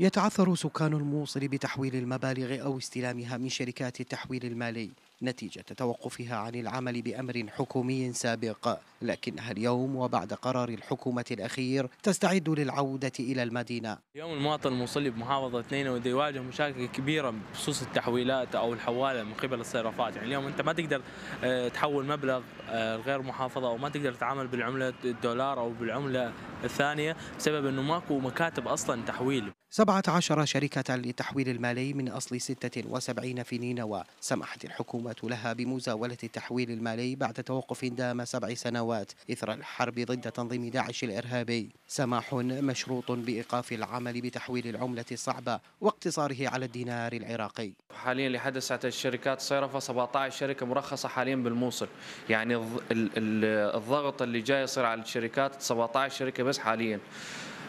يتعثر سكان الموصل بتحويل المبالغ أو استلامها من شركات التحويل المالي نتيجة توقفها عن العمل بأمر حكومي سابق لكنها اليوم وبعد قرار الحكومة الأخير تستعد للعودة إلى المدينة اليوم المواطن المصلي بمحافظة اثنين بده يواجه مشاكل كبيرة بخصوص التحويلات أو الحوالة من قبل الصرافات يعني اليوم أنت ما تقدر آه، تحول مبلغ آه، غير محافظة أو ما تقدر تتعامل بالعملة الدولار أو بالعملة الثانية بسبب أنه ماكو مكاتب أصلا تحويل 17 شركة للتحويل المالي من أصل 76 في نينوى سمحت الحكومة الحكومة لها بمزاولة التحويل المالي بعد توقف دام سبع سنوات إثر الحرب ضد تنظيم داعش الإرهابي سماح مشروط بإيقاف العمل بتحويل العملة الصعبة واقتصاره على الدينار العراقي حاليا لحد ساعة الشركات صرف 17 شركة مرخصة حاليا بالموصل يعني الضغط اللي جاي يصير على الشركات 17 شركة بس حاليا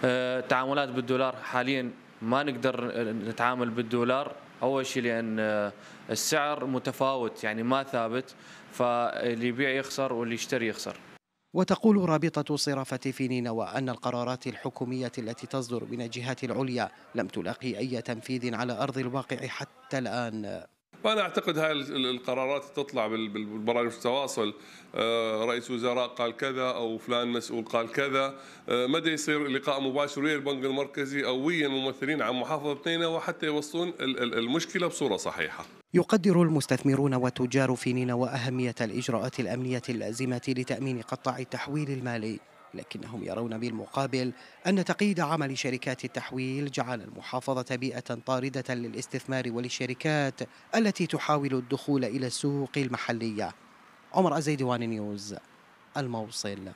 أه، تعاملات بالدولار حاليا ما نقدر نتعامل بالدولار اول شيء لان السعر متفاوت يعني ما ثابت فاللي يبيع يخسر واللي يشتري يخسر وتقول رابطة صرافة في نينوى أن القرارات الحكومية التي تصدر من الجهات العليا لم تلاقي أي تنفيذ على أرض الواقع حتى الآن وانا اعتقد هاي القرارات تطلع بالبرامج التواصل آه، رئيس وزراء قال كذا او فلان مسؤول قال كذا آه، مدى يصير لقاء مباشر ويا البنك المركزي او ويا الممثلين عن نينوى وحتى يوصلون المشكله بصوره صحيحه يقدر المستثمرون والتجار في نينوى أهمية الإجراءات الأمنية اللازمة لتأمين قطاع التحويل المالي لكنهم يرون بالمقابل أن تقييد عمل شركات التحويل جعل المحافظة بيئة طاردة للاستثمار وللشركات التي تحاول الدخول إلى السوق المحلية عمر أزيدوان نيوز الموصل